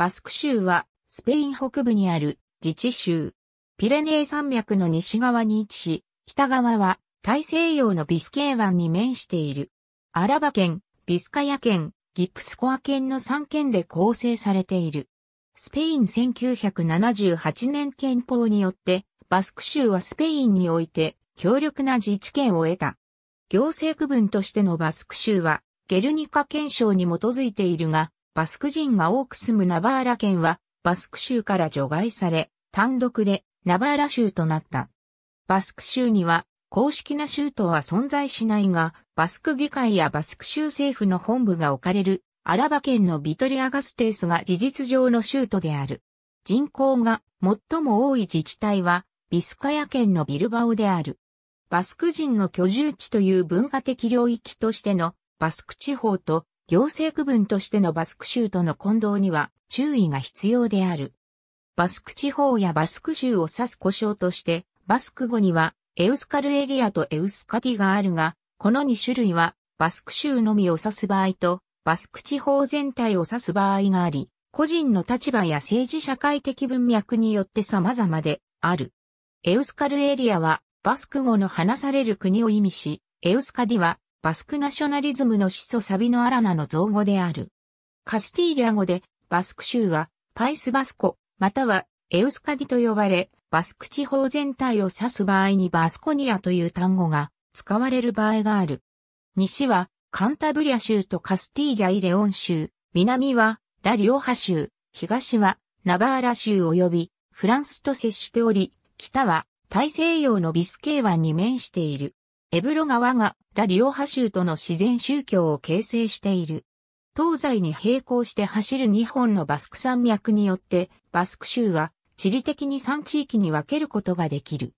バスク州は、スペイン北部にある自治州。ピレネー山脈の西側に位置し、北側は大西洋のビスケー湾に面している。アラバ県、ビスカヤ県、ギプスコア県の3県で構成されている。スペイン1978年憲法によって、バスク州はスペインにおいて強力な自治権を得た。行政区分としてのバスク州は、ゲルニカ憲章に基づいているが、バスク人が多く住むナバーラ県は、バスク州から除外され、単独でナバーラ州となった。バスク州には、公式な州都は存在しないが、バスク議会やバスク州政府の本部が置かれる、アラバ県のビトリアガステースが事実上の州都である。人口が最も多い自治体は、ビスカヤ県のビルバオである。バスク人の居住地という文化的領域としてのバスク地方と行政区分としてのバスク州との混同には注意が必要である。バスク地方やバスク州を指す故障として、バスク語にはエウスカルエリアとエウスカティがあるが、この2種類はバスク州のみを指す場合と、バスク地方全体を指す場合があり、個人の立場や政治社会的文脈によって様々である。エウスカルエリアはバスク語の話される国を意味し、エウスカディはバスクナショナリズムの始祖サビノアラナの造語である。カスティーリア語で、バスク州は、パイスバスコ、または、エウスカディと呼ばれ、バスク地方全体を指す場合にバスコニアという単語が使われる場合がある。西は、カンタブリア州とカスティーリア・イレオン州、南は、ラ・リオハ州、東は、ナバーラ州及び、フランスと接しており、北は、大西洋のビスケー湾に面している。エブロ川がラリオハ州との自然宗教を形成している。東西に並行して走る2本のバスク山脈によって、バスク州は地理的に3地域に分けることができる。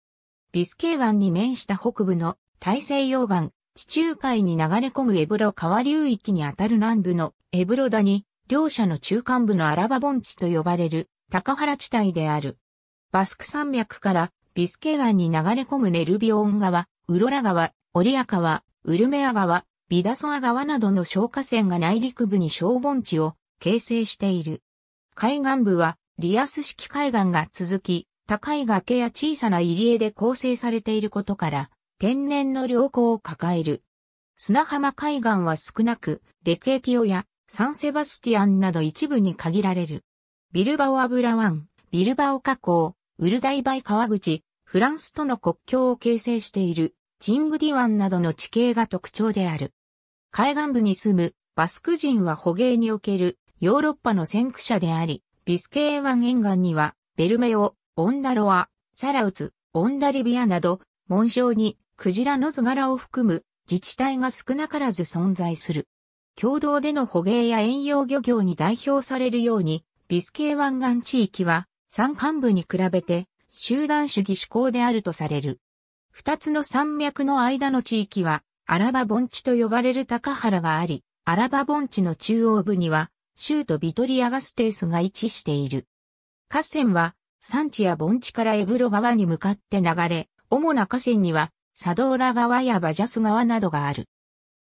ビスケー湾に面した北部の大西洋岸、地中海に流れ込むエブロ川流域にあたる南部のエブロ谷、両者の中間部のアラバ盆地と呼ばれる高原地帯である。バスク山脈からビスケ湾に流れ込むネルビオン川、ウロラ川、オリア川、ウルメア川、ビダソア川などの消火栓が内陸部に小盆地を形成している。海岸部はリアス式海岸が続き、高い崖や小さな入り江で構成されていることから、天然の良好を抱える。砂浜海岸は少なく、レケティオやサンセバスティアンなど一部に限られる。ビルバオアブラ湾、ビルバオ河口、ウルダイバイ川口、フランスとの国境を形成しているチングディ湾などの地形が特徴である。海岸部に住むバスク人は捕鯨におけるヨーロッパの先駆者であり、ビスケー湾沿岸にはベルメオ、オンダロア、サラウツ、オンダリビアなど、紋章にクジラの図柄を含む自治体が少なからず存在する。共同での捕鯨や遠洋漁業に代表されるように、ビスケー湾岸地域は山間部に比べて集団主義志向であるとされる。二つの山脈の間の地域は、アラバ盆地と呼ばれる高原があり、アラバ盆地の中央部には、州都ビトリアガステースが位置している。河川は、山地や盆地からエブロ川に向かって流れ、主な河川には、サドーラ川やバジャス川などがある。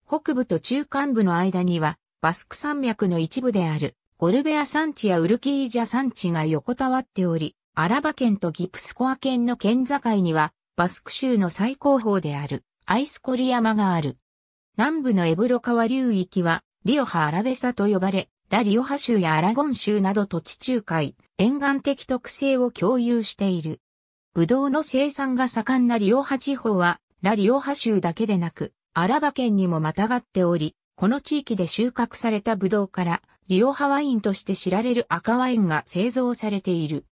北部と中間部の間には、バスク山脈の一部である、ゴルベア山地やウルキージャ山地が横たわっており、アラバ県とギプスコア県の県境には、バスク州の最高峰である、アイスコリ山がある。南部のエブロ川流域は、リオハ・アラベサと呼ばれ、ラ・リオハ州やアラゴン州などと地中海、沿岸的特性を共有している。ブドウの生産が盛んなリオハ地方は、ラ・リオハ州だけでなく、アラバ県にもまたがっており、この地域で収穫されたブドウから、リオハワインとして知られる赤ワインが製造されている。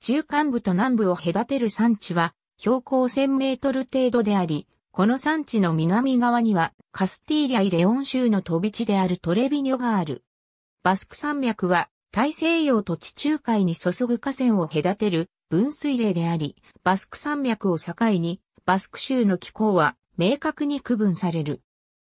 中間部と南部を隔てる山地は標高1000メートル程度であり、この山地の南側にはカスティーリア・イレオン州の飛び地であるトレビニョがある。バスク山脈は大西洋と地中海に注ぐ河川を隔てる分水嶺であり、バスク山脈を境にバスク州の気候は明確に区分される。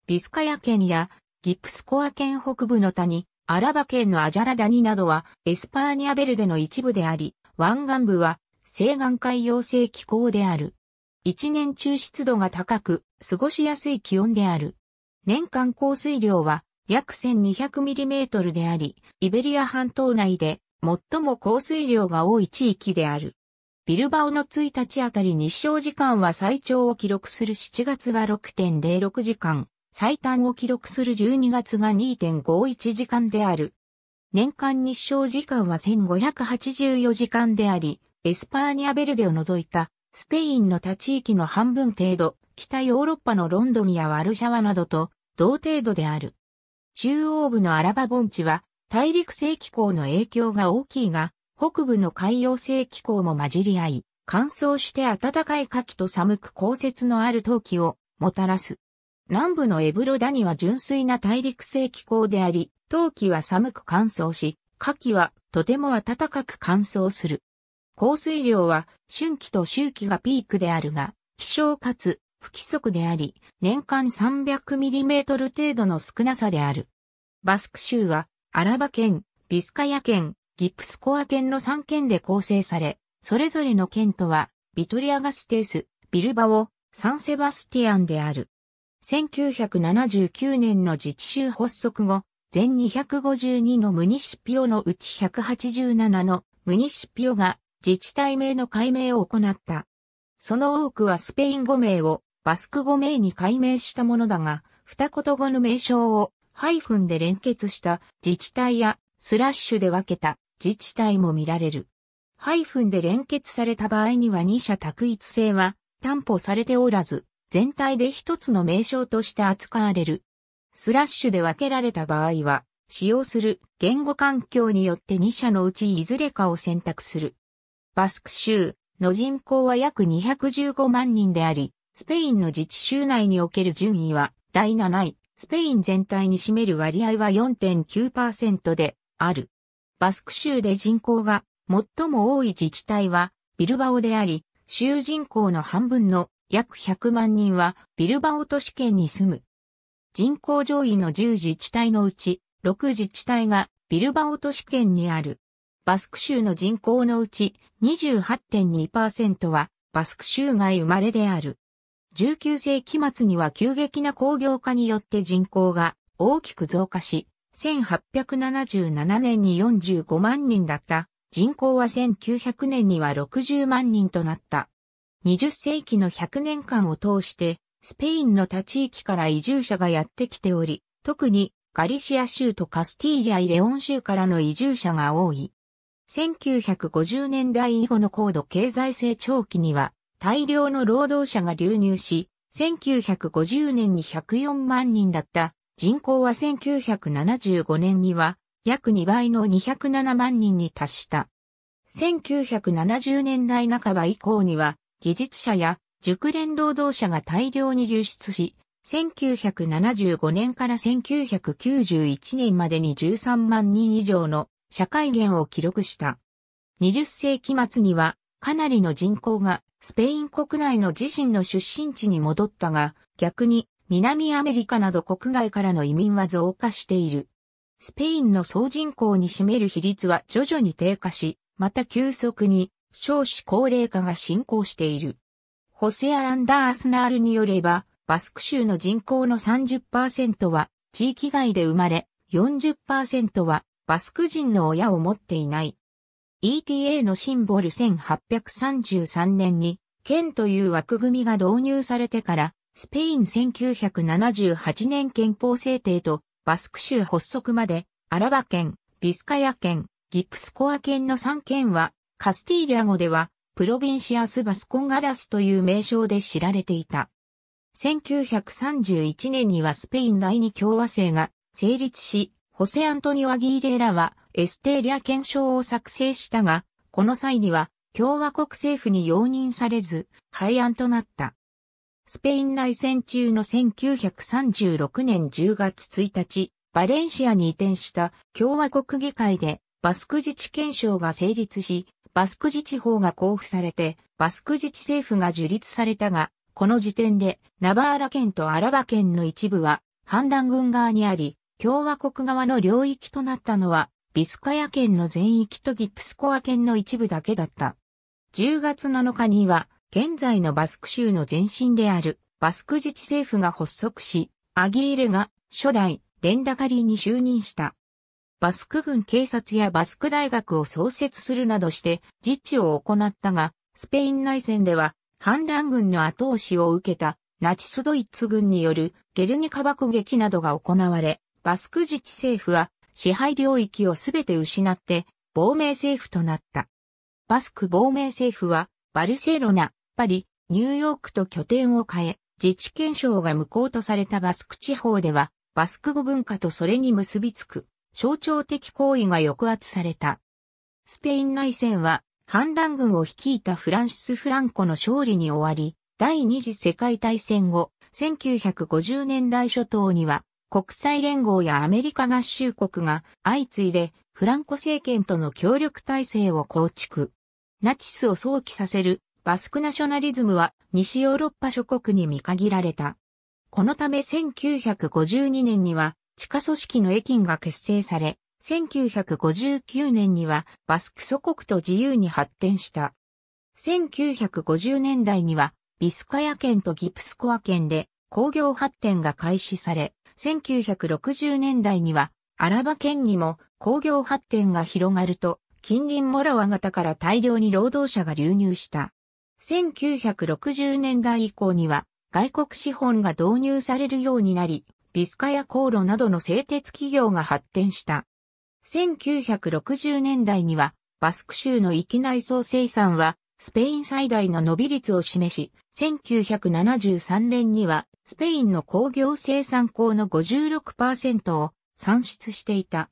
ビスカヤ県やギプスコア県北部の谷、アラバ県のアジャラダニなどはエスパーニャベルデの一部であり、湾岸部は西岸海洋性気候である。一年中湿度が高く、過ごしやすい気温である。年間降水量は約 1200mm であり、イベリア半島内で最も降水量が多い地域である。ビルバオの1日あたり日照時間は最長を記録する7月が6.06時間、最短を記録する12月が2.51時間である。年間日照時間は1584時間であり、エスパーニャベルデを除いた、スペインの他地域の半分程度、北ヨーロッパのロンドンやワルシャワなどと同程度である。中央部のアラバ盆地は大陸性気候の影響が大きいが、北部の海洋性気候も混じり合い、乾燥して暖かい夏季と寒く降雪のある冬季をもたらす。南部のエブロダニは純粋な大陸性気候であり、冬季は寒く乾燥し、夏季はとても暖かく乾燥する。降水量は春季と秋季がピークであるが、希少かつ不規則であり、年間 300mm 程度の少なさである。バスク州は、アラバ県、ビスカヤ県、ギプスコア県の3県で構成され、それぞれの県とは、ビトリアガステース、ビルバオ、サンセバスティアンである。1979年の自治州発足後、全252のムニシピオのうち187のムニシピオが自治体名の改名を行った。その多くはスペイン語名をバスク語名に改名したものだが、二言語の名称をハイフンで連結した自治体やスラッシュで分けた自治体も見られる。ハイフンで連結された場合には二者択一性は担保されておらず、全体で一つの名称として扱われる。スラッシュで分けられた場合は、使用する言語環境によって2社のうちいずれかを選択する。バスク州の人口は約215万人であり、スペインの自治州内における順位は第7位、スペイン全体に占める割合は4.9%である。バスク州で人口が最も多い自治体はビルバオであり、州人口の半分の約100万人はビルバオ都市圏に住む。人口上位の10自治体のうち、6自治体がビルバオ都市圏にある。バスク州の人口のうち28.2%はバスク州外生まれである。19世紀末には急激な工業化によって人口が大きく増加し、1877年に45万人だった人口は1900年には60万人となった。20世紀の100年間を通して、スペインの他地域から移住者がやってきており、特にガリシア州とカスティーリア・イレオン州からの移住者が多い。1950年代以後の高度経済成長期には大量の労働者が流入し、1950年に104万人だった人口は1975年には約2倍の207万人に達した。1970年代半ば以降には技術者や熟練労働者が大量に流出し、1975年から1991年までに13万人以上の社会減を記録した。20世紀末にはかなりの人口がスペイン国内の自身の出身地に戻ったが、逆に南アメリカなど国外からの移民は増加している。スペインの総人口に占める比率は徐々に低下し、また急速に少子高齢化が進行している。ホセアランダースナールによれば、バスク州の人口の30%は地域外で生まれ、40%はバスク人の親を持っていない。ETA のシンボル1833年に、県という枠組みが導入されてから、スペイン1978年憲法制定とバスク州発足まで、アラバ県、ビスカヤ県、ギプスコア県の3県はカスティーリャ語では、プロビンシアス・バスコンガダスという名称で知られていた。1931年にはスペイン第二共和制が成立し、ホセ・アントニオ・アギーレーラはエステーリア憲章を作成したが、この際には共和国政府に容認されず、廃案となった。スペイン内戦中の1936年10月1日、バレンシアに移転した共和国議会でバスク自治憲章が成立し、バスク自治法が交付されて、バスク自治政府が樹立されたが、この時点で、ナバーラ県とアラバ県の一部は、反乱軍側にあり、共和国側の領域となったのは、ビスカヤ県の全域とギプスコア県の一部だけだった。10月7日には、現在のバスク州の前身である、バスク自治政府が発足し、アギーレが初代レンダカリーに就任した。バスク軍警察やバスク大学を創設するなどして自治を行ったが、スペイン内戦では反乱軍の後押しを受けたナチスドイツ軍によるゲルニカ爆撃などが行われ、バスク自治政府は支配領域をすべて失って亡命政府となった。バスク亡命政府はバルセロナ、パリ、ニューヨークと拠点を変え、自治憲章が無効とされたバスク地方では、バスク語文化とそれに結びつく象徴的行為が抑圧された。スペイン内戦は反乱軍を率いたフランシス・フランコの勝利に終わり、第二次世界大戦後、1950年代初頭には国際連合やアメリカ合衆国が相次いでフランコ政権との協力体制を構築。ナチスを想起させるバスクナショナリズムは西ヨーロッパ諸国に見限られた。このため1952年には地下組織のエキンが結成され、1959年にはバスク祖国と自由に発展した。1950年代にはビスカヤ県とギプスコア県で工業発展が開始され、1960年代にはアラバ県にも工業発展が広がると、近隣モラワ型から大量に労働者が流入した。1960年代以降には外国資本が導入されるようになり、ビスカヤ航路などの製鉄企業が発展した。1960年代には、バスク州の域内総生産は、スペイン最大の伸び率を示し、1973年には、スペインの工業生産高の56%を算出していた。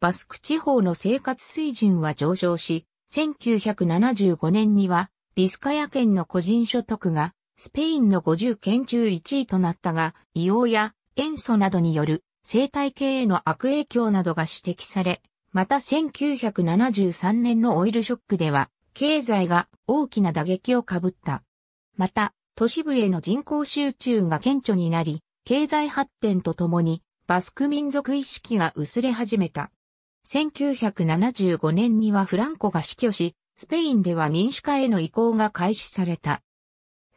バスク地方の生活水準は上昇し、1975年には、ビスカヤ県の個人所得がスペインの50県中1位となったが、硫黄や塩素などによる生態系への悪影響などが指摘され、また1973年のオイルショックでは、経済が大きな打撃をかぶった。また、都市部への人口集中が顕著になり、経済発展とともに、バスク民族意識が薄れ始めた。1975年にはフランコが死去し、スペインでは民主化への移行が開始された。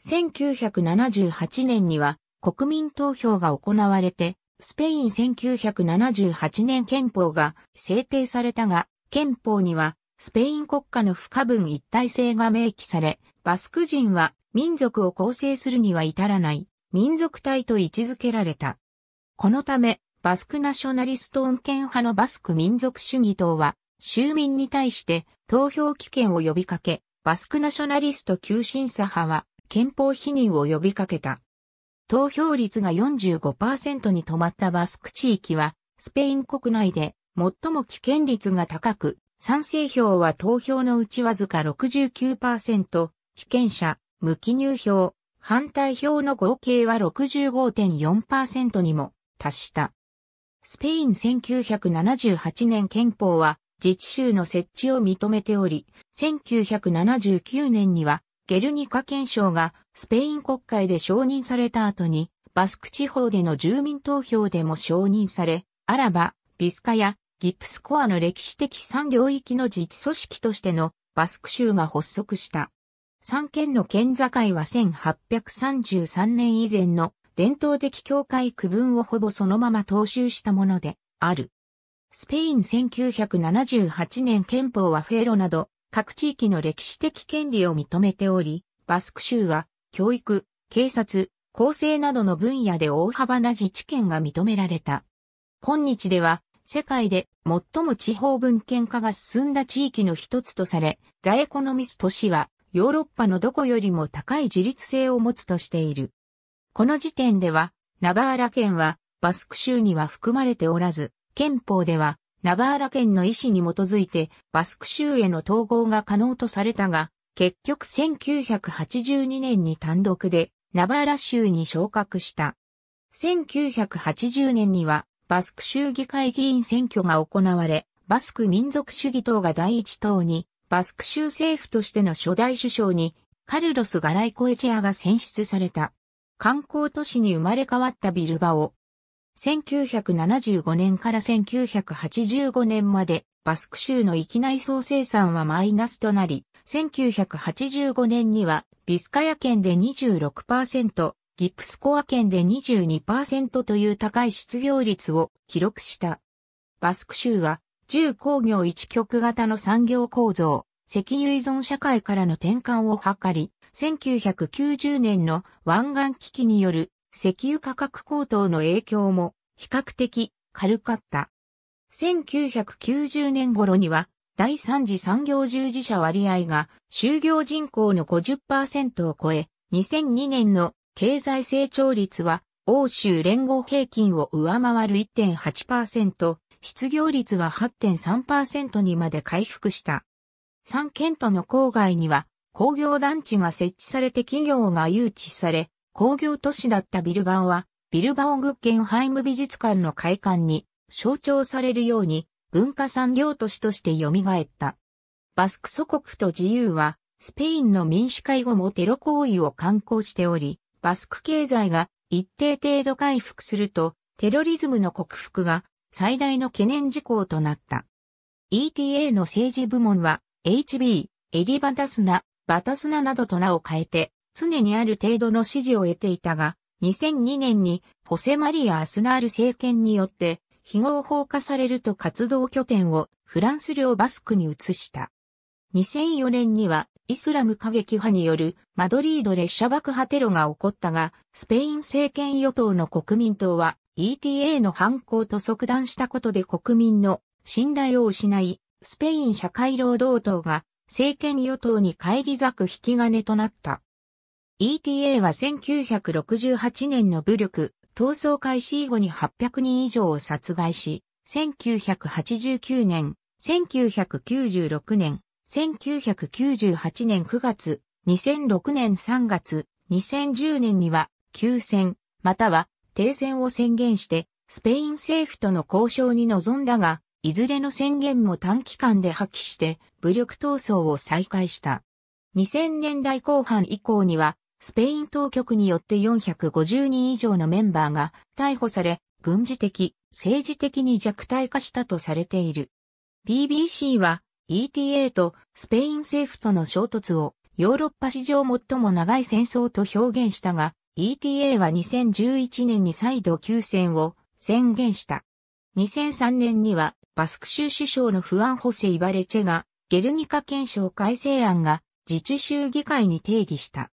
1978年には国民投票が行われて、スペイン1978年憲法が制定されたが、憲法にはスペイン国家の不可分一体性が明記され、バスク人は民族を構成するには至らない民族体と位置づけられた。このため、バスクナショナリスト恩憲派のバスク民族主義党は、州民に対して投票危険を呼びかけ、バスクナショナリスト急進左派は憲法否認を呼びかけた。投票率が45%に止まったバスク地域は、スペイン国内で最も危険率が高く、賛成票は投票のうちわずか69%、危険者、無記入票、反対票の合計は65.4%にも達した。スペイン1978年憲法は自治州の設置を認めており、1979年にはゲルニカ憲章がスペイン国会で承認された後に、バスク地方での住民投票でも承認され、アラバ、ビスカやギプスコアの歴史的産領域の自治組織としてのバスク州が発足した。三県の県境は1833年以前の伝統的教会区分をほぼそのまま踏襲したものである。スペイン1978年憲法はフェロなど各地域の歴史的権利を認めており、バスク州は教育、警察、構成などの分野で大幅な自治権が認められた。今日では世界で最も地方文献化が進んだ地域の一つとされ、ザ・エコノミスト氏はヨーロッパのどこよりも高い自立性を持つとしている。この時点では、ナバーラ県はバスク州には含まれておらず、憲法ではナバーラ県の意思に基づいてバスク州への統合が可能とされたが、結局1982年に単独でナバーラ州に昇格した。1980年にはバスク州議会議員選挙が行われ、バスク民族主義党が第一党に、バスク州政府としての初代首相に、カルロス・ガライコエチェアが選出された。観光都市に生まれ変わったビルバオ1975年から1985年までバスク州の域内総生産はマイナスとなり、1985年にはビスカヤ県で26%、ギプスコア県で22%という高い失業率を記録した。バスク州は重工業一極型の産業構造、石油依存社会からの転換を図り、1990年の湾岸危機による石油価格高騰の影響も比較的軽かった。1990年頃には第三次産業従事者割合が就業人口の50%を超え、2002年の経済成長率は欧州連合平均を上回る1.8%、失業率は8.3%にまで回復した。三県との郊外には工業団地が設置されて企業が誘致され、工業都市だったビルバオは、ビルバオグッケンハイム美術館の開館に象徴されるように文化産業都市として蘇った。バスク祖国と自由は、スペインの民主化以後もテロ行為を観行しており、バスク経済が一定程度回復すると、テロリズムの克服が最大の懸念事項となった。ETA の政治部門は、HB、エリバタスナ、バタスナなどと名を変えて、常にある程度の支持を得ていたが、2002年にホセマリア・アスナール政権によって非合法化されると活動拠点をフランス領バスクに移した。2004年にはイスラム過激派によるマドリード列車爆破テロが起こったが、スペイン政権与党の国民党は ETA の犯行と即断したことで国民の信頼を失い、スペイン社会労働党が政権与党に返り咲く引き金となった。ETA は1968年の武力、闘争開始以後に800人以上を殺害し、1989年、1996年、1998年9月、2006年3月、2010年には休戦、または停戦を宣言して、スペイン政府との交渉に臨んだが、いずれの宣言も短期間で破棄して、武力闘争を再開した。2000年代後半以降には、スペイン当局によって450人以上のメンバーが逮捕され、軍事的、政治的に弱体化したとされている。BBC は ETA とスペイン政府との衝突をヨーロッパ史上最も長い戦争と表現したが、ETA は2011年に再度休戦を宣言した。2003年にはバスク州首相のフアン・ホセ・イバレチェがゲルニカ憲章改正案が自治州議会に定義した。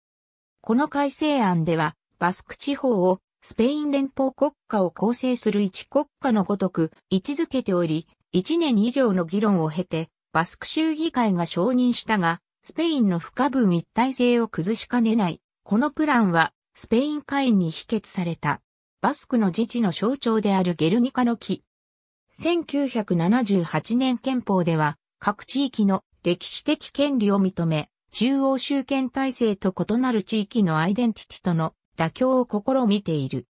この改正案では、バスク地方をスペイン連邦国家を構成する一国家のごとく位置づけており、1年以上の議論を経て、バスク州議会が承認したが、スペインの不可分一体性を崩しかねない。このプランは、スペイン会員に否決された。バスクの自治の象徴であるゲルニカの木。1978年憲法では、各地域の歴史的権利を認め、中央集権体制と異なる地域のアイデンティティとの妥協を試みている。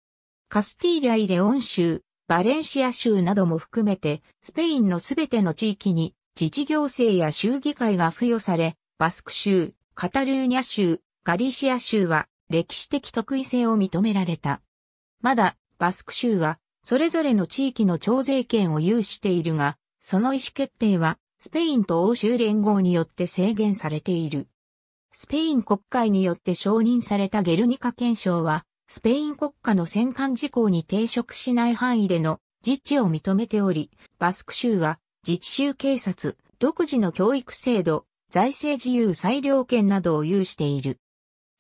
カスティーライ・レオン州、バレンシア州なども含めて、スペインのすべての地域に自治行政や州議会が付与され、バスク州、カタルーニャ州、ガリシア州は歴史的特異性を認められた。まだ、バスク州は、それぞれの地域の徴税権を有しているが、その意思決定はスペインと欧州連合によって制限されている。スペイン国会によって承認されたゲルニカ憲章は、スペイン国家の戦艦事項に抵触しない範囲での自治を認めており、バスク州は自治州警察、独自の教育制度、財政自由裁量権などを有している。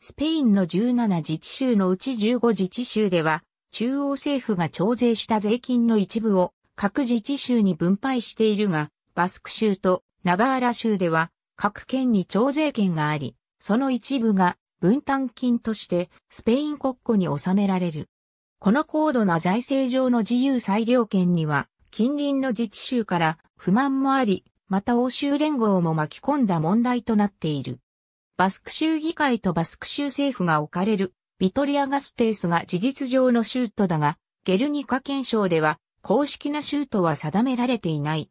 スペインの17自治州のうち15自治州では、中央政府が徴税した税金の一部を各自治州に分配しているが、バスク州とナバーラ州では各県に徴税権があり、その一部が分担金としてスペイン国庫に収められる。この高度な財政上の自由裁量権には近隣の自治州から不満もあり、また欧州連合も巻き込んだ問題となっている。バスク州議会とバスク州政府が置かれるビトリアガステースが事実上の州都だが、ゲルニカ憲章では公式な州都は定められていない。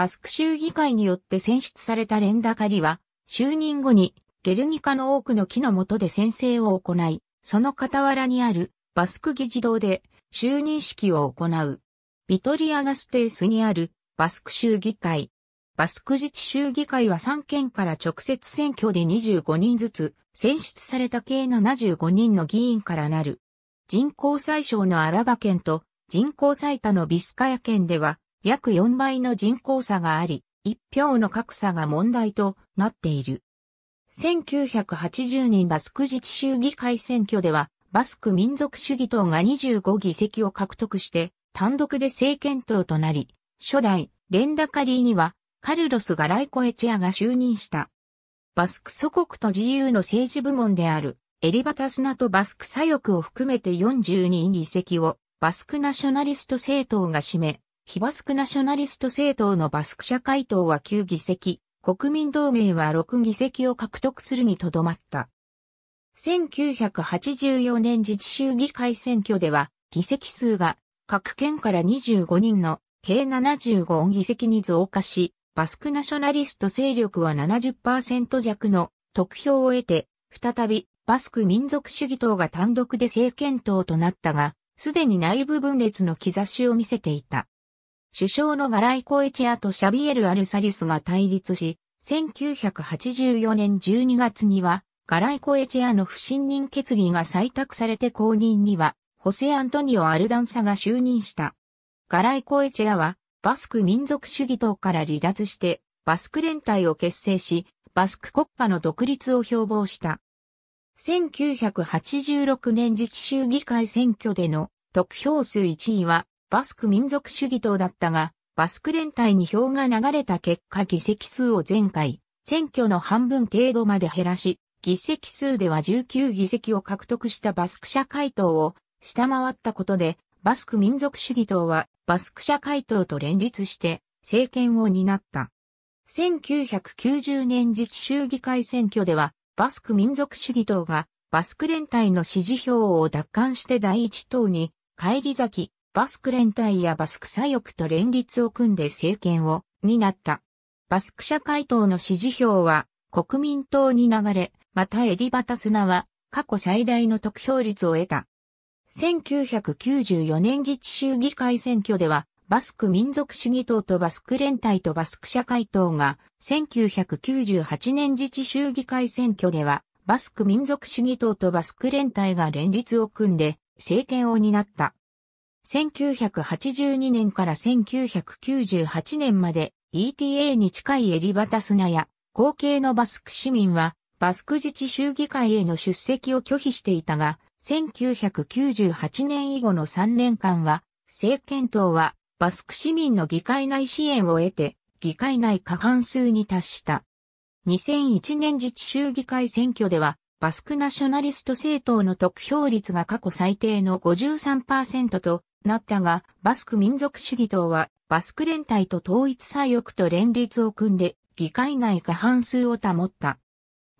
バスク州議会によって選出されたレンダカリは、就任後にゲルニカの多くの木の下で宣誓を行い、その傍らにあるバスク議事堂で就任式を行う。ビトリアガステースにあるバスク州議会。バスク自治州議会は3県から直接選挙で25人ずつ選出された計75人の議員からなる。人口最小のアラバ県と人口最多のビスカヤ県では約4倍の人口差があり、一票の格差が問題となっている。1980年バスク自治州議会選挙では、バスク民族主義党が25議席を獲得して、単独で政権党となり、初代レンダカリーには、カルロス・ガライコエチアが就任した。バスク祖国と自由の政治部門である、エリバタスナとバスク左翼を含めて42議席を、バスクナショナリスト政党が占め、非バスクナショナリスト政党のバスク社会党は9議席、国民同盟は6議席を獲得するにとどまった。1984年自治州議会選挙では、議席数が各県から25人の計75議席に増加し、バスクナショナリスト勢力は70%弱の得票を得て、再びバスク民族主義党が単独で政権党となったが、すでに内部分裂の兆しを見せていた。首相のガライコエチアとシャビエル・アルサリスが対立し、1984年12月には、ガライコエチアの不信任決議が採択されて公認には、ホセ・アントニオ・アルダンサが就任した。ガライコエチェアは、バスク民族主義党から離脱して、バスク連帯を結成し、バスク国家の独立を標榜した。1986年次期衆議会選挙での得票数1位は、バスク民族主義党だったが、バスク連帯に票が流れた結果議席数を前回、選挙の半分程度まで減らし、議席数では19議席を獲得したバスク社会党を下回ったことで、バスク民族主義党はバスク社会党と連立して政権を担った。1990年次期州議会選挙では、バスク民族主義党がバスク連帯の支持票を奪還して第一党に、帰り咲き、バスク連帯やバスク左翼と連立を組んで政権を担った。バスク社会党の支持票は国民党に流れ、またエディバタスナは過去最大の得票率を得た。1994年自治州議会選挙では、バスク民族主義党とバスク連帯とバスク社会党が、1998年自治州議会選挙では、バスク民族主義党とバスク連帯が連立を組んで、政権を担った。1982年から1998年まで ETA に近いエリバタスナや後継のバスク市民はバスク自治州議会への出席を拒否していたが、1998年以後の3年間は政権党はバスク市民の議会内支援を得て議会内過半数に達した。2001年自治州議会選挙ではバスクナショナリスト政党の得票率が過去最低の53%となったが、バスク民族主義党はバスク連帯と統一左翼と連立を組んで議会内過半数を保った。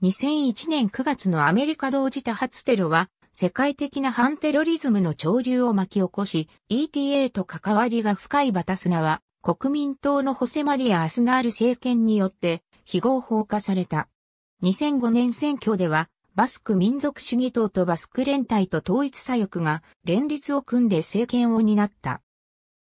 2001年9月のアメリカ同時多発テロは世界的な反テロリズムの潮流を巻き起こし、ETA と関わりが深いバタスナは国民党のホセマリア・アスナール政権によって非合法化された。2005年選挙ではバスク民族主義党とバスク連帯と統一左翼が連立を組んで政権を担った。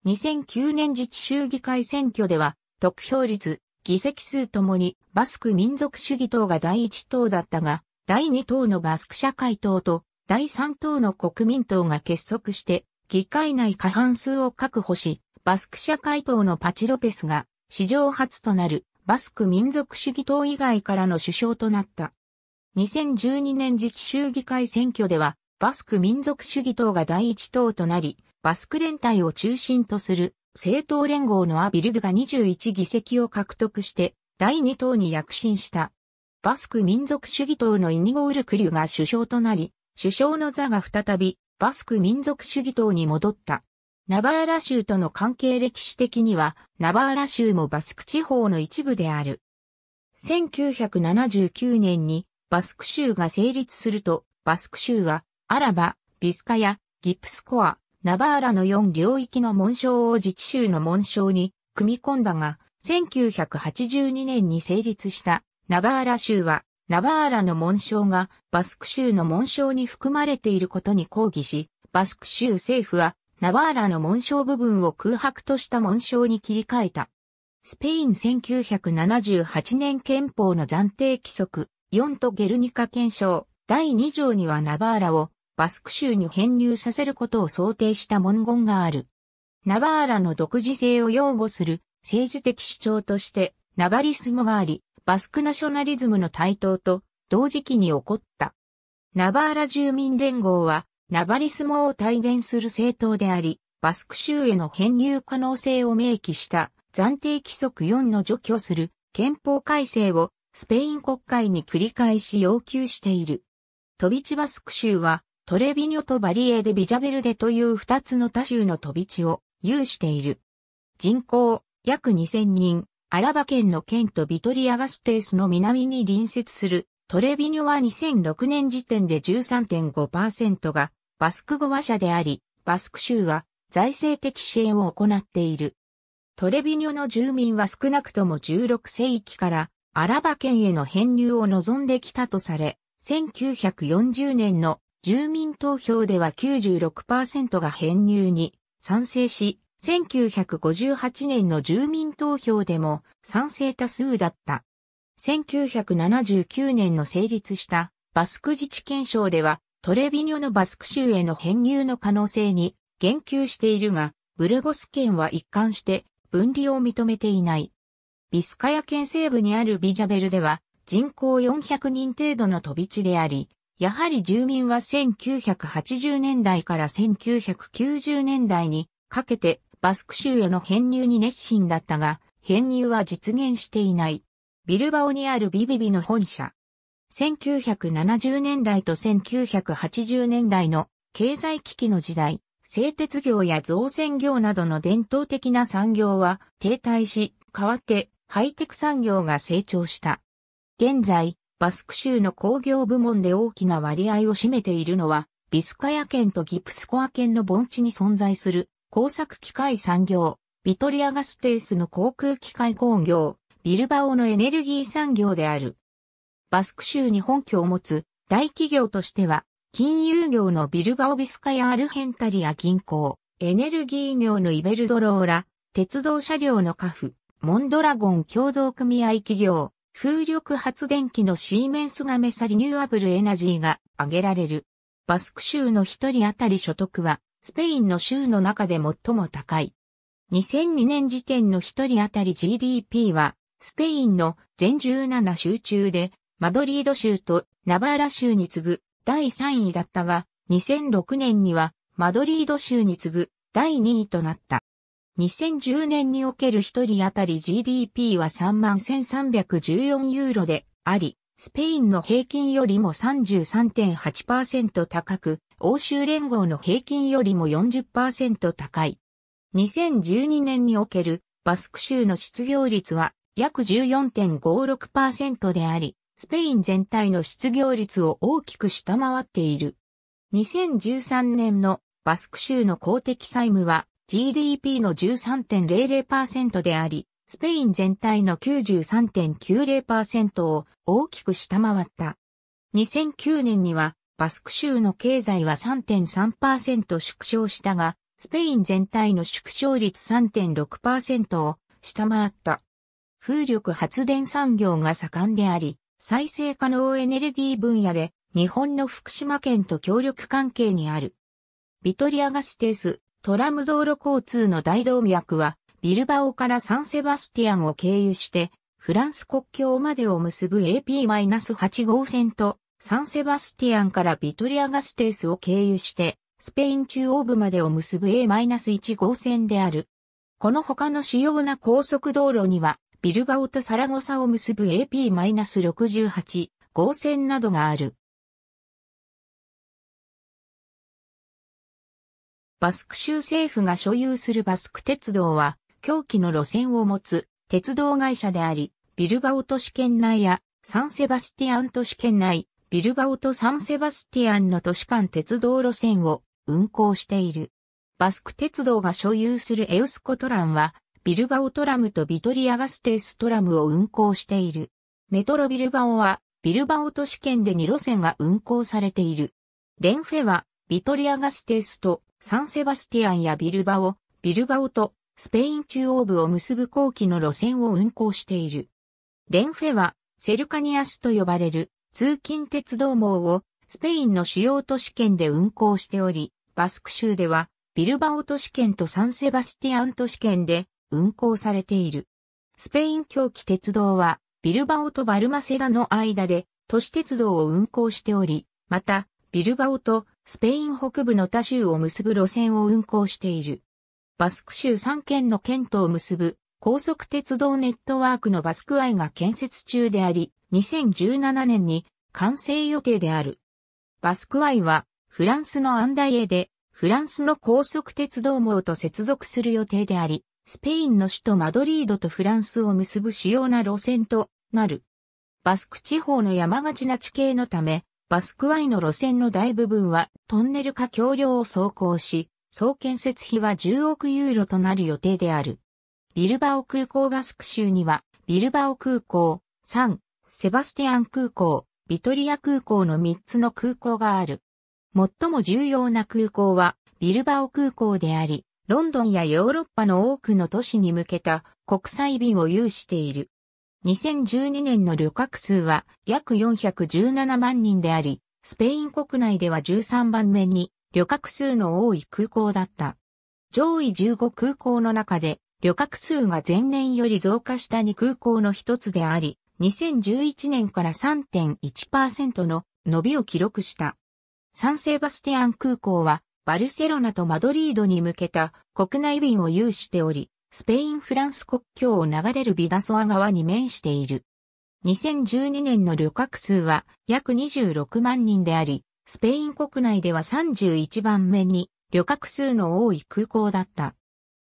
2009年自期州議会選挙では、得票率、議席数ともにバスク民族主義党が第一党だったが、第二党のバスク社会党と第三党の国民党が結束して議会内過半数を確保し、バスク社会党のパチロペスが史上初となるバスク民族主義党以外からの首相となった。2012年自治州議会選挙では、バスク民族主義党が第一党となり、バスク連帯を中心とする政党連合のアビルドが21議席を獲得して、第二党に躍進した。バスク民族主義党のイニゴール・クリュが首相となり、首相の座が再びバスク民族主義党に戻った。ナバーラ州との関係歴史的には、ナバーラ州もバスク地方の一部である。1979年にバスク州が成立すると、バスク州は、アラバ、ビスカヤ、ギプスコア、ナバーラの4領域の紋章を自治州の紋章に組み込んだが、1982年に成立したナバーラ州は、ナバーラの紋章がバスク州の紋章に含まれていることに抗議し、バスク州政府はナバーラの紋章部分を空白とした紋章に切り替えた。スペイン1978年憲法の暫定規則4とゲルニカ憲章第2条にはナバーラをバスク州に編入させることを想定した文言がある。ナバーラの独自性を擁護する政治的主張としてナバリスムがあり、バスクナショナリズムの台頭と同時期に起こった。ナバーラ住民連合はナバリスムを体現する政党であり、バスク州への編入可能性を明記した暫定規則4の除去する憲法改正をスペイン国会に繰り返し要求している。トビチバスク州は、トレビニョとバリエデ・ビジャベルデという二つの他州のトビチを有している。人口、約2000人、アラバ県の県とビトリアガステースの南に隣接するトレビニョは2006年時点で13.5%がバスク語話者であり、バスク州は財政的支援を行っている。トレビニョの住民は少なくとも16世紀からアラバ県への編入を望んできたとされ、1940年の住民投票では96%が編入に賛成し、1958年の住民投票でも賛成多数だった。1979年の成立したバスク自治憲章ではトレビニョのバスク州への編入の可能性に言及しているが、ブルゴス県は一貫して分離を認めていない。ビスカヤ県西部にあるビジャベルでは人口400人程度の飛び地であり、やはり住民は1980年代から1990年代にかけてバスク州への編入に熱心だったが、編入は実現していない。ビルバオにあるビビビの本社。1970年代と1980年代の経済危機の時代、製鉄業や造船業などの伝統的な産業は停滞し、代わってハイテク産業が成長した。現在、バスク州の工業部門で大きな割合を占めているのは、ビスカヤ県とギプスコア県の盆地に存在する工作機械産業、ビトリアガステースの航空機械工業、ビルバオのエネルギー産業である。バスク州に本拠を持つ大企業としては、金融業のビルバオビスカヤアルヘンタリア銀行、エネルギー業のイベルドローラ、鉄道車両のカフ、モンドラゴン共同組合企業、風力発電機のシーメンスがメサリニューアブルエナジーが挙げられる。バスク州の一人当たり所得は、スペインの州の中で最も高い。2002年時点の一人当たり GDP は、スペインの全17州中で、マドリード州とナバーラ州に次ぐ第3位だったが、2006年にはマドリード州に次ぐ第2位となった。2010年における一人当たり GDP は31,314ユーロであり、スペインの平均よりも33.8%高く、欧州連合の平均よりも40%高い。2012年におけるバスク州の失業率は約14.56%であり、スペイン全体の失業率を大きく下回っている。2013年のバスク州の公的債務は GDP の13.00%であり、スペイン全体の93.90%を大きく下回った。2009年には、バスク州の経済は3.3%縮小したが、スペイン全体の縮小率3.6%を下回った。風力発電産業が盛んであり、再生可能エネルギー分野で日本の福島県と協力関係にある。ビトリアガステス、トラム道路交通の大動脈は、ビルバオからサンセバスティアンを経由して、フランス国境までを結ぶ AP-8 号線と、サンセバスティアンからビトリアガステースを経由して、スペイン中央部までを結ぶ A-1 号線である。この他の主要な高速道路には、ビルバオとサラゴサを結ぶ AP-68 号線などがある。バスク州政府が所有するバスク鉄道は、狂気の路線を持つ鉄道会社であり、ビルバオ都市圏内やサンセバスティアン都市圏内、ビルバオとサンセバスティアンの都市間鉄道路線を運行している。バスク鉄道が所有するエウスコトランは、ビルバオトラムとビトリアガステーストラムを運行している。メトロビルバオは、ビルバオ都市圏で2路線が運行されている。レンフェは、ビトリアガステースとサンセバスティアンやビルバオ、ビルバオとスペイン中央部を結ぶ後期の路線を運行している。レンフェはセルカニアスと呼ばれる通勤鉄道網をスペインの主要都市圏で運行しており、バスク州ではビルバオ都市圏とサンセバスティアン都市圏で運行されている。スペイン狂気鉄道はビルバオとバルマセダの間で都市鉄道を運行しており、またビルバオとスペイン北部の他州を結ぶ路線を運行している。バスク州3県の県とを結ぶ高速鉄道ネットワークのバスクイが建設中であり、2017年に完成予定である。バスクイはフランスのアンダイエでフランスの高速鉄道網と接続する予定であり、スペインの首都マドリードとフランスを結ぶ主要な路線となる。バスク地方の山がちな地形のため、バスクワイの路線の大部分はトンネルか橋梁を走行し、総建設費は10億ユーロとなる予定である。ビルバオ空港バスク州には、ビルバオ空港、サン、セバスティアン空港、ビトリア空港の3つの空港がある。最も重要な空港は、ビルバオ空港であり、ロンドンやヨーロッパの多くの都市に向けた国際便を有している。2012年の旅客数は約417万人であり、スペイン国内では13番目に旅客数の多い空港だった。上位15空港の中で旅客数が前年より増加した2空港の一つであり、2011年から3.1%の伸びを記録した。サンセバスティアン空港はバルセロナとマドリードに向けた国内便を有しており、スペイン・フランス国境を流れるビダソア川に面している。2012年の旅客数は約26万人であり、スペイン国内では31番目に旅客数の多い空港だった。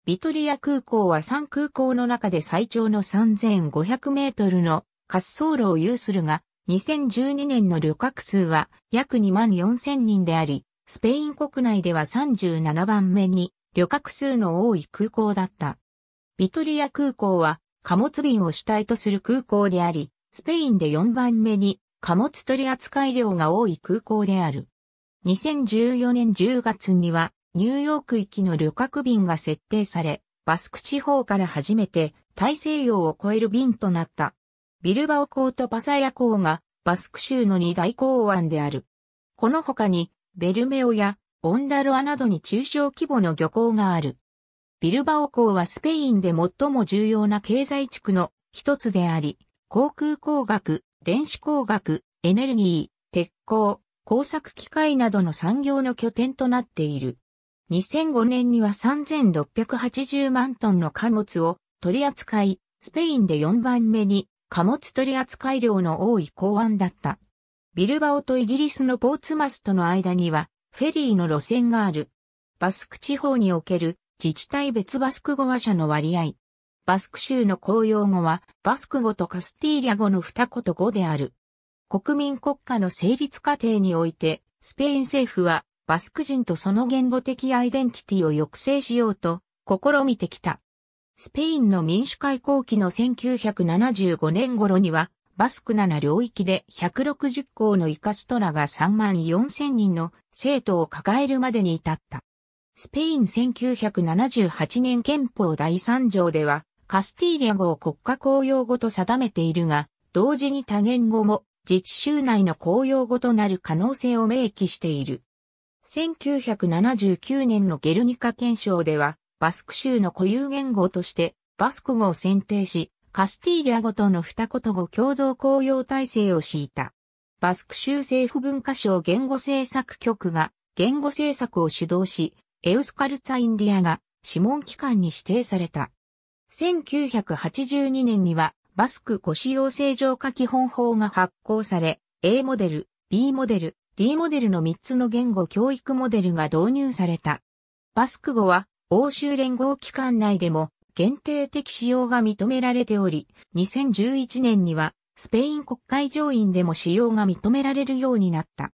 ビトリア空港は3空港の中で最長の3500メートルの滑走路を有するが、2012年の旅客数は約2万4000人であり、スペイン国内では37番目に旅客数の多い空港だった。ビトリア空港は貨物便を主体とする空港であり、スペインで4番目に貨物取扱量が多い空港である。2014年10月にはニューヨーク行きの旅客便が設定され、バスク地方から初めて大西洋を越える便となった。ビルバオ港とパサヤ港がバスク州の二大港湾である。この他にベルメオやオンダロアなどに中小規模の漁港がある。ビルバオ港はスペインで最も重要な経済地区の一つであり、航空工学、電子工学、エネルギー、鉄鋼、工作機械などの産業の拠点となっている。2005年には3680万トンの貨物を取り扱い、スペインで4番目に貨物取り扱い量の多い港湾だった。ビルバオとイギリスのポーツマスとの間にはフェリーの路線がある。バスク地方における自治体別バスク語話者の割合。バスク州の公用語は、バスク語とカスティーリャ語の二言語である。国民国家の成立過程において、スペイン政府は、バスク人とその言語的アイデンティティを抑制しようと、試みてきた。スペインの民主開港期の1975年頃には、バスク7領域で160校のイカストラが3万4000人の生徒を抱えるまでに至った。スペイン1978年憲法第3条では、カスティーリャ語を国家公用語と定めているが、同時に多言語も自治州内の公用語となる可能性を明記している。1979年のゲルニカ憲章では、バスク州の固有言語としてバスク語を選定し、カスティーリャ語との二言語共同公用体制を敷いた。バスク州政府文化省言語政策局が言語政策を主導し、エウスカルツァ・インディアが諮問機関に指定された。1982年にはバスク護使用正常化基本法が発行され、A モデル、B モデル、D モデルの3つの言語教育モデルが導入された。バスク語は欧州連合機関内でも限定的使用が認められており、2011年にはスペイン国会上院でも使用が認められるようになった。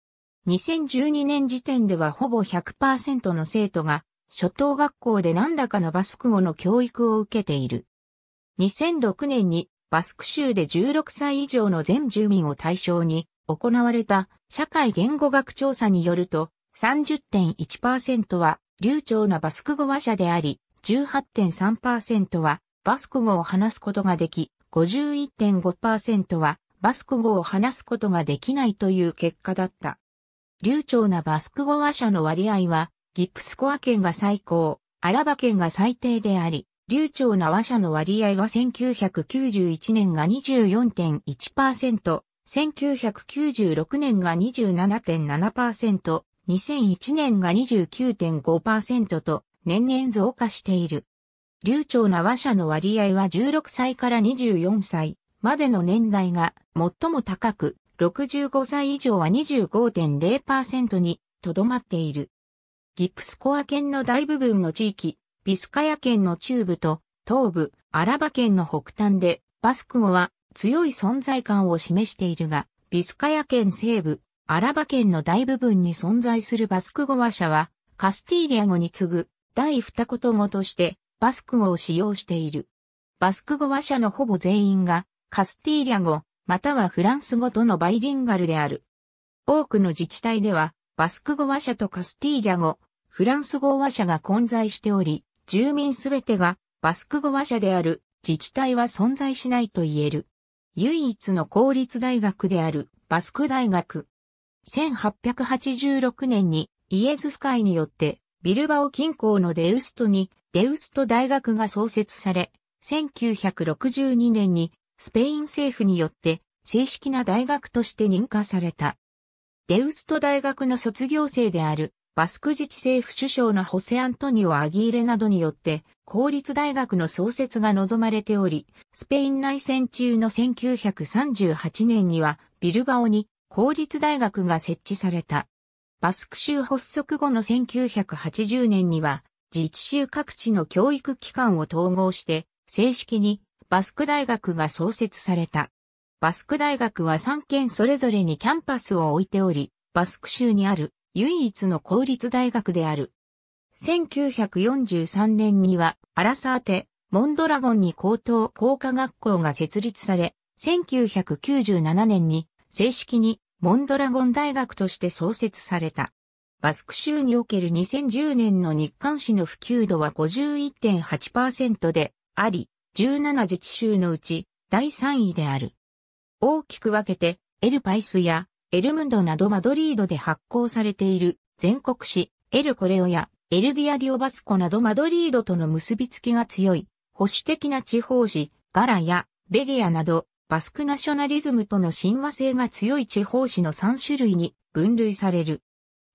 2012年時点ではほぼ100%の生徒が、初等学校で何らかのバスク語の教育を受けている。2006年にバスク州で16歳以上の全住民を対象に行われた社会言語学調査によると30.1%は流暢なバスク語話者であり18.3%はバスク語を話すことができ51.5%はバスク語を話すことができないという結果だった。流暢なバスク語話者の割合は、ギッスコア県が最高、アラバ県が最低であり、流暢な話者の割合は1991年が24.1%、1996年が27.7%、2001年が29.5%と年々増加している。流暢な話者の割合は16歳から24歳までの年代が最も高く、65歳以上は25.0%にとどまっている。ギプスコア県の大部分の地域、ビスカヤ県の中部と東部、アラバ県の北端で、バスク語は強い存在感を示しているが、ビスカヤ県西部、アラバ県の大部分に存在するバスク語話者は、カスティーリア語に次ぐ第二言語としてバスク語を使用している。バスク語話者のほぼ全員がカスティーリャ語、またはフランス語とのバイリンガルである。多くの自治体では、バスク語話者とカスティーリャ語、フランス語話者が混在しており、住民すべてがバスク語話者である自治体は存在しないと言える。唯一の公立大学であるバスク大学。1886年にイエズス会によってビルバオ近郊のデウストにデウスト大学が創設され、1962年にスペイン政府によって正式な大学として認可された。デウスト大学の卒業生であるバスク自治政府首相のホセアントニオ・アギーレなどによって公立大学の創設が望まれており、スペイン内戦中の1938年にはビルバオに公立大学が設置された。バスク州発足後の1980年には自治州各地の教育機関を統合して正式にバスク大学が創設された。バスク大学は3県それぞれにキャンパスを置いており、バスク州にある唯一の公立大学である。1943年には、アラサーテ、モンドラゴンに高等工科学校が設立され、1997年に正式にモンドラゴン大学として創設された。バスク州における2010年の日韓誌の普及度は51.8%であり、17自治州のうち第3位である。大きく分けて、エルパイスやエルムンドなどマドリードで発行されている全国紙、エルコレオやエルディア・ディオバスコなどマドリードとの結びつきが強い、保守的な地方紙、ガラやベリアなど、バスクナショナリズムとの親和性が強い地方紙の3種類に分類される。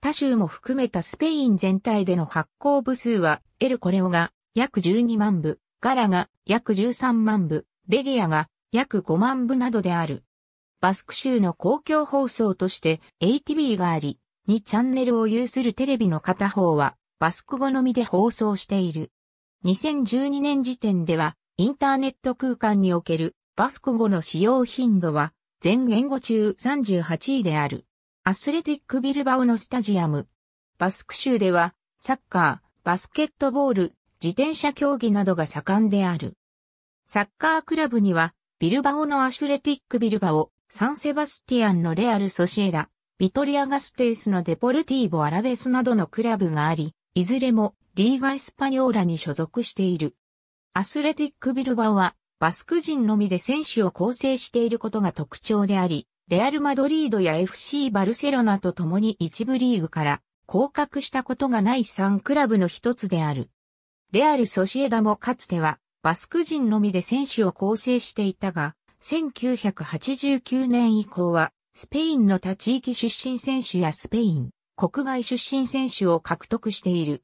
他州も含めたスペイン全体での発行部数は、エルコレオが約12万部、ガラが約13万部、ベリアが約5万部などである。バスク州の公共放送として ATV があり、2チャンネルを有するテレビの片方はバスク語のみで放送している。2012年時点ではインターネット空間におけるバスク語の使用頻度は全言語中38位である。アスレティックビルバオのスタジアム。バスク州ではサッカー、バスケットボール、自転車競技などが盛んである。サッカークラブには、ビルバオのアスレティックビルバオ、サンセバスティアンのレアルソシエダ、ビトリアガステイスのデポルティーボアラベスなどのクラブがあり、いずれもリーガエスパニョーラに所属している。アスレティックビルバオは、バスク人のみで選手を構成していることが特徴であり、レアル・マドリードや FC バルセロナと共に一部リーグから降格したことがない3クラブの一つである。レアル・ソシエダもかつてはバスク人のみで選手を構成していたが、1989年以降はスペインの他地域出身選手やスペイン、国外出身選手を獲得している。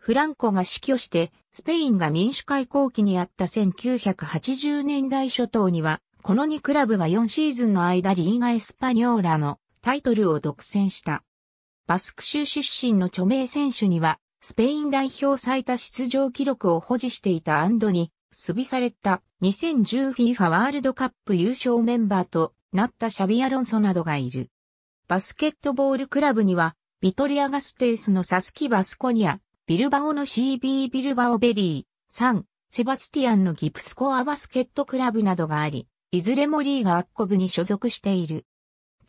フランコが死去して、スペインが民主開港期にあった1980年代初頭には、この2クラブが4シーズンの間リーガエスパニョーラのタイトルを独占した。バスク州出身の著名選手には、スペイン代表最多出場記録を保持していたアンドに、スビされた 2010FIFA ワールドカップ優勝メンバーとなったシャビアロンソなどがいる。バスケットボールクラブには、ビトリアガステースのサスキバスコニア、ビルバオの CB ビルバオベリー、サン、セバスティアンのギプスコアバスケットクラブなどがあり、いずれもリーガアッコブに所属している。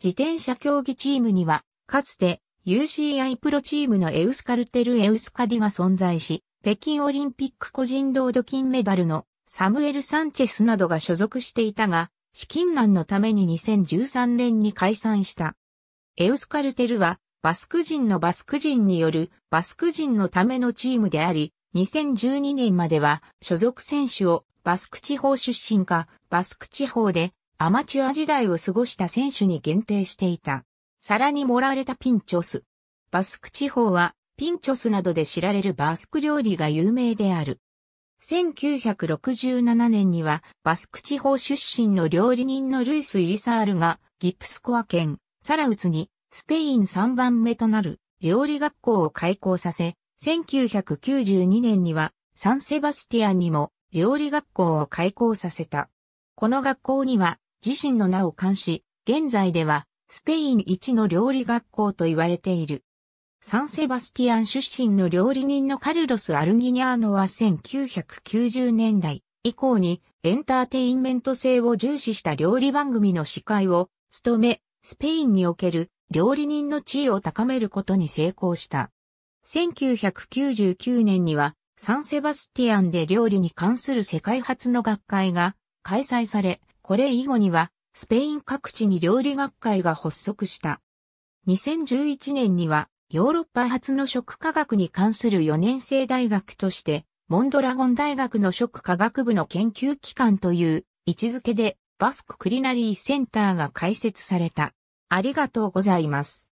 自転車競技チームには、かつて UCI プロチームのエウスカルテル・エウスカディが存在し、北京オリンピック個人ード金メダルのサムエル・サンチェスなどが所属していたが、資金難のために2013年に解散した。エウスカルテルは、バスク人のバスク人によるバスク人のためのチームであり、2012年までは所属選手をバスク地方出身かバスク地方でアマチュア時代を過ごした選手に限定していた。さらに盛られたピンチョス。バスク地方はピンチョスなどで知られるバスク料理が有名である。1967年にはバスク地方出身の料理人のルイス・イリサールがギプスコア県サラウツにスペイン3番目となる料理学校を開校させ、1992年にはサンセバスティアンにも料理学校を開校させた。この学校には自身の名を冠し、現在ではスペイン一の料理学校と言われている。サンセバスティアン出身の料理人のカルロス・アルギニャーノは1990年代以降にエンターテインメント性を重視した料理番組の司会を務め、スペインにおける料理人の地位を高めることに成功した。1999年にはサンセバスティアンで料理に関する世界初の学会が開催され、これ以後にはスペイン各地に料理学会が発足した。2011年にはヨーロッパ初の食科学に関する4年生大学として、モンドラゴン大学の食科学部の研究機関という位置づけでバスククリナリーセンターが開設された。ありがとうございます。